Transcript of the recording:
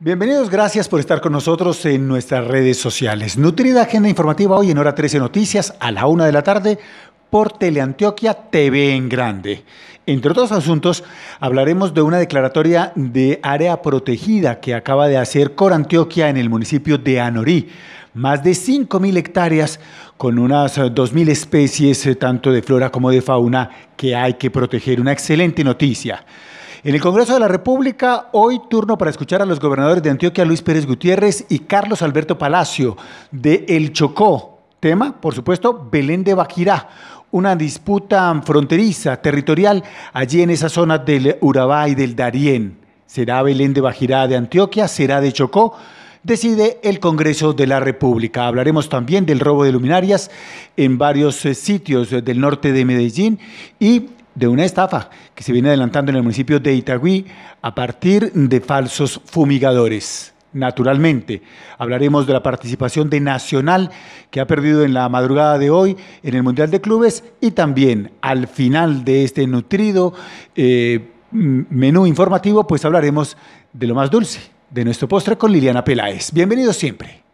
Bienvenidos, gracias por estar con nosotros en nuestras redes sociales. Nutrida agenda informativa hoy en hora 13 noticias a la una de la tarde por Teleantioquia TV en Grande. Entre otros asuntos, hablaremos de una declaratoria de área protegida que acaba de hacer Corantioquia en el municipio de Anorí. Más de 5.000 hectáreas con unas 2.000 eh, especies, eh, tanto de flora como de fauna, que hay que proteger. Una excelente noticia. En el Congreso de la República, hoy turno para escuchar a los gobernadores de Antioquia, Luis Pérez Gutiérrez y Carlos Alberto Palacio, de El Chocó. Tema, por supuesto, Belén de Bajirá, una disputa fronteriza, territorial, allí en esa zona del Urabá y del Darién. ¿Será Belén de Bajirá de Antioquia? ¿Será de Chocó? decide el Congreso de la República. Hablaremos también del robo de luminarias en varios eh, sitios eh, del norte de Medellín y de una estafa que se viene adelantando en el municipio de Itagüí a partir de falsos fumigadores. Naturalmente, hablaremos de la participación de Nacional, que ha perdido en la madrugada de hoy en el Mundial de Clubes, y también al final de este nutrido eh, menú informativo, pues hablaremos de lo más dulce, de nuestro postre con Liliana Peláez. Bienvenidos siempre.